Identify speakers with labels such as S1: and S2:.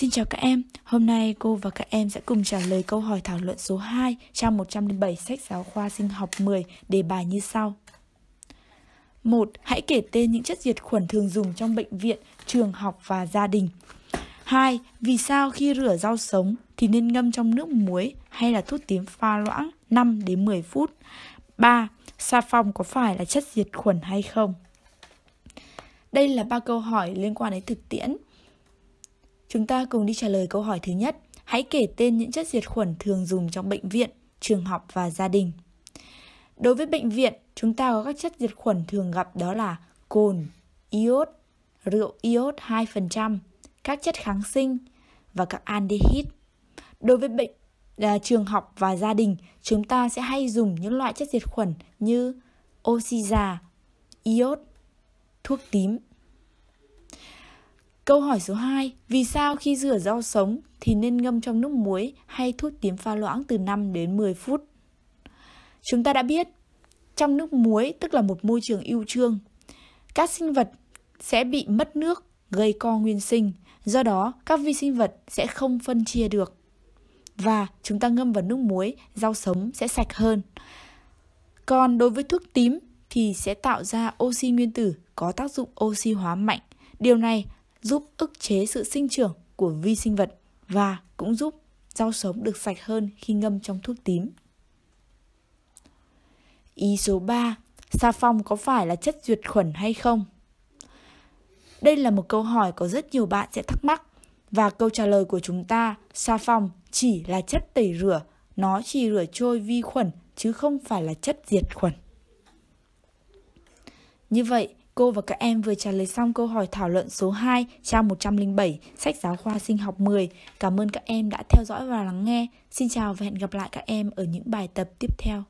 S1: Xin chào các em, hôm nay cô và các em sẽ cùng trả lời câu hỏi thảo luận số 2 trong 107 sách giáo khoa sinh học 10 đề bài như sau. 1. Hãy kể tên những chất diệt khuẩn thường dùng trong bệnh viện, trường học và gia đình. 2. Vì sao khi rửa rau sống thì nên ngâm trong nước muối hay là thuốc tím pha loãng 5 đến 10 phút? 3. Xà phòng có phải là chất diệt khuẩn hay không? Đây là ba câu hỏi liên quan đến thực tiễn Chúng ta cùng đi trả lời câu hỏi thứ nhất. Hãy kể tên những chất diệt khuẩn thường dùng trong bệnh viện, trường học và gia đình. Đối với bệnh viện, chúng ta có các chất diệt khuẩn thường gặp đó là cồn, iốt, rượu iốt 2%, các chất kháng sinh và các aldehyde. Đối với bệnh à, trường học và gia đình, chúng ta sẽ hay dùng những loại chất diệt khuẩn như oxy già, iốt, thuốc tím, Câu hỏi số 2, vì sao khi rửa rau sống thì nên ngâm trong nước muối hay thuốc tím pha loãng từ 5 đến 10 phút? Chúng ta đã biết, trong nước muối tức là một môi trường ưu trương, các sinh vật sẽ bị mất nước gây co nguyên sinh, do đó các vi sinh vật sẽ không phân chia được. Và chúng ta ngâm vào nước muối, rau sống sẽ sạch hơn. Còn đối với thuốc tím thì sẽ tạo ra oxy nguyên tử có tác dụng oxy hóa mạnh. Điều này giúp ức chế sự sinh trưởng của vi sinh vật và cũng giúp rau sống được sạch hơn khi ngâm trong thuốc tím. Ý số 3. Xà phòng có phải là chất duyệt khuẩn hay không? Đây là một câu hỏi có rất nhiều bạn sẽ thắc mắc và câu trả lời của chúng ta, xà phòng chỉ là chất tẩy rửa, nó chỉ rửa trôi vi khuẩn chứ không phải là chất diệt khuẩn. Như vậy, Cô và các em vừa trả lời xong câu hỏi thảo luận số 2, trang 107, sách giáo khoa sinh học 10. Cảm ơn các em đã theo dõi và lắng nghe. Xin chào và hẹn gặp lại các em ở những bài tập tiếp theo.